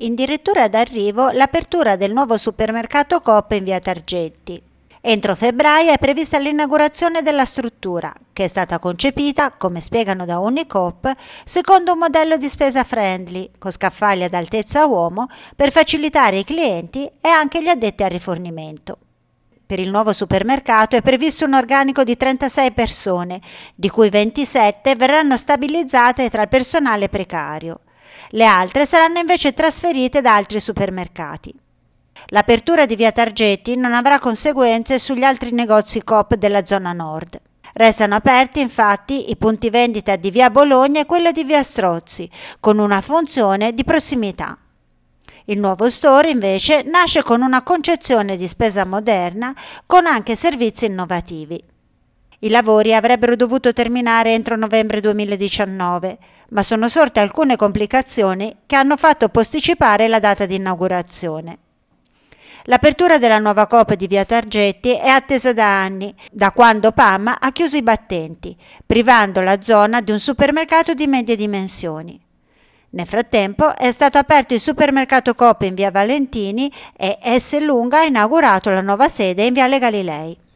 in dirittura d'arrivo l'apertura del nuovo supermercato Coop in via Targetti. Entro febbraio è prevista l'inaugurazione della struttura, che è stata concepita, come spiegano da Unicop, secondo un modello di spesa friendly, con scaffali ad altezza uomo, per facilitare i clienti e anche gli addetti al rifornimento. Per il nuovo supermercato è previsto un organico di 36 persone, di cui 27 verranno stabilizzate tra il personale precario. Le altre saranno invece trasferite da altri supermercati. L'apertura di via Targetti non avrà conseguenze sugli altri negozi COP della zona nord. Restano aperti infatti i punti vendita di via Bologna e quella di via Strozzi, con una funzione di prossimità. Il nuovo store invece nasce con una concezione di spesa moderna, con anche servizi innovativi. I lavori avrebbero dovuto terminare entro novembre 2019, ma sono sorte alcune complicazioni che hanno fatto posticipare la data di inaugurazione. L'apertura della nuova COP di Via Targetti è attesa da anni, da quando PAM ha chiuso i battenti, privando la zona di un supermercato di medie dimensioni. Nel frattempo è stato aperto il supermercato Coop in via Valentini e S. Lunga ha inaugurato la nuova sede in viale Galilei.